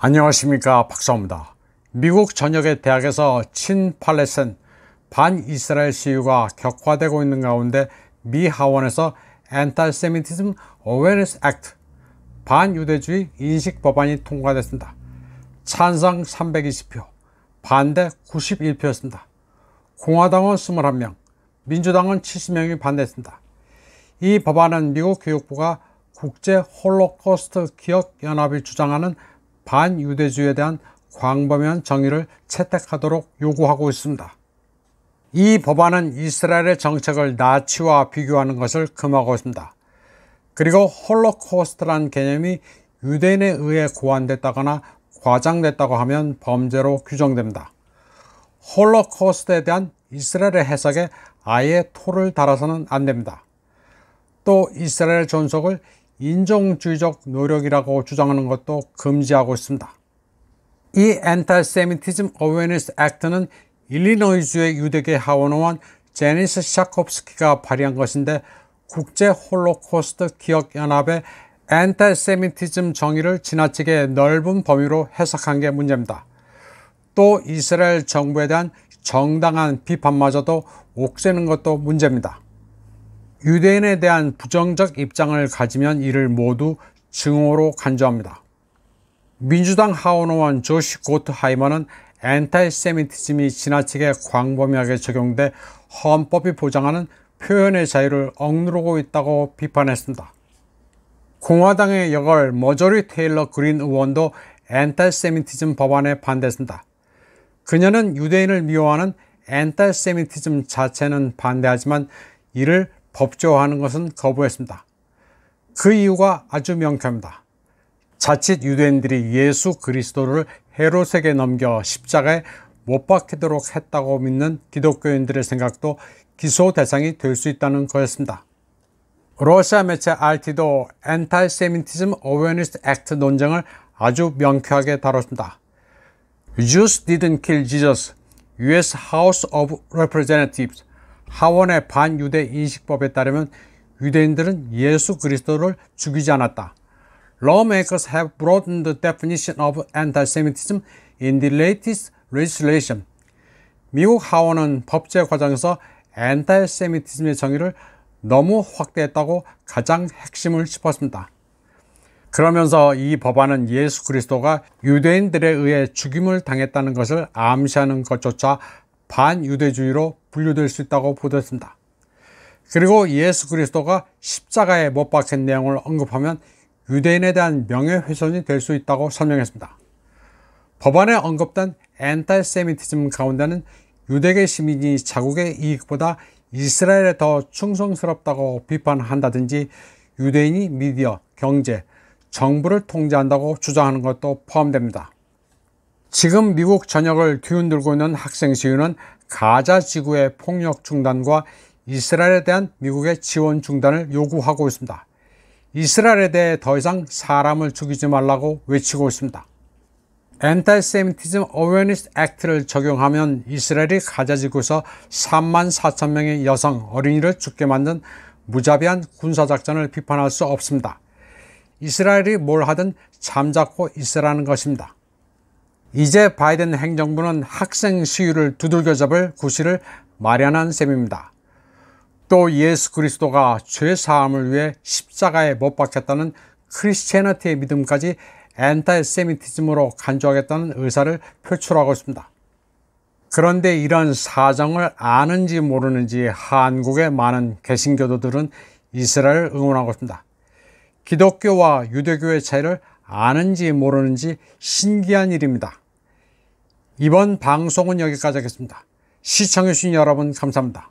안녕하십니까 박사입니다. 미국 전역의 대학에서 친팔레스 반이스라엘 시위가 격화되고 있는 가운데 미 하원에서 Anti-Semitism Awareness Act 반유대주의 인식 법안이 통과됐습니다. 찬성 320표, 반대 91표였습니다. 공화당은 21명, 민주당은 70명이 반대했습니다. 이 법안은 미국 교육부가 국제 홀로코스트 기억연합이 주장하는 반유대주의에 대한 광범위한 정의를 채택하도록 요구하고 있습니다. 이 법안은 이스라엘의 정책을 나치와 비교하는 것을 금하고 있습니다. 그리고 홀로코스트란 개념이 유대인에 의해 고안됐다거나 과장됐다고 하면 범죄로 규정됩니다. 홀로코스트에 대한 이스라엘의 해석에 아예 토를 달아서는 안 됩니다. 또 이스라엘 존속을 인종주의적 노력이라고 주장하는 것도 금지하고 있습니다. 이 Anti-Semitism Awareness Act는 일리노이주의 유대계 하원의원 제니스 샤콥스키가 발의한 것인데 국제 홀로코스트 기억연합의 안타세미티즘 정의를 지나치게 넓은 범위로 해석한 게 문제입니다. 또 이스라엘 정부에 대한 정당한 비판마저도 옥죄는 것도 문제입니다. 유대인에 대한 부정적 입장을 가지면 이를 모두 증오로 간주합니다. 민주당 하원 의원 조시 고트하이머는 엔타이세미티즘이 지나치게 광범위하게 적용돼 헌법이 보장하는 표현의 자유를 억누르고 있다고 비판했습니다. 공화당의 여걸 머저리 테일러 그린 의원도 엔타이세미티즘 법안에 반대했습니다. 그녀는 유대인을 미워하는 엔타이세미티즘 자체는 반대하지만 이를 법조화하는 것은 거부했습니다. 그 이유가 아주 명쾌합니다. 자칫 유대인들이 예수 그리스도를 헤롯에게 넘겨 십자가에 못 박히도록 했다고 믿는 기독교인들의 생각도 기소 대상이 될 수 있다는 거였습니다. 러시아 매체 RT도 엔탈세미티즘 어웨어니스 액트 논쟁을 아주 명쾌하게 다뤘습니다. Jews didn't kill Jesus. US House of Representatives 하원의 반유대 인식법에 따르면 유대인들은 예수 그리스도를 죽이지 않았다. Lawmakers have broadened the definition of anti-Semitism in the latest legislation. 미국 하원은 법제 과정에서 anti-Semitism의 정의를 너무 확대했다고 가장 핵심을 짚었습니다. 그러면서 이 법안은 예수 그리스도가 유대인들에 의해 죽임을 당했다는 것을 암시하는 것조차 반유대주의로 분류될 수 있다고 보도했습니다. 그리고 예수 그리스도가 십자가에 못 박힌 내용을 언급하면 유대인에 대한 명예훼손이 될 수 있다고 설명했습니다. 법안에 언급된 엔탈세미티즘 가운데는 유대계 시민이 자국의 이익보다 이스라엘에 더 충성스럽다고 비판한다든지 유대인이 미디어, 경제, 정부를 통제한다고 주장하는 것도 포함됩니다. 지금 미국 전역을 뒤흔들고 있는 학생 시위는 가자 지구의 폭력 중단과 이스라엘에 대한 미국의 지원 중단을 요구하고 있습니다. 이스라엘에 대해 더 이상 사람을 죽이지 말라고 외치고 있습니다. 엔타이세미티즘 어웨니스 액트를 적용하면 이스라엘이 가자지구에서 3만 4천 명의 여성, 어린이를 죽게 만든 무자비한 군사작전을 비판할 수 없습니다. 이스라엘이 뭘 하든 잠자코 있으라는 것입니다. 이제 바이든 행정부는 학생 수유를 두들겨 잡을 구실을 마련한 셈입니다. 또 예수 그리스도가 죄사함을 위해 십자가에 못 박혔다는 크리스체너티의 믿음까지 엔타세미티즘으로 간주하겠다는 의사를 표출하고 있습니다. 그런데 이런 사정을 아는지 모르는지 한국의 많은 개신교도들은 이스라엘을 응원하고 있습니다. 기독교와 유대교의 차이를 아는지 모르는지 신기한 일입니다. 이번 방송은 여기까지 하겠습니다. 시청해주신 여러분 감사합니다.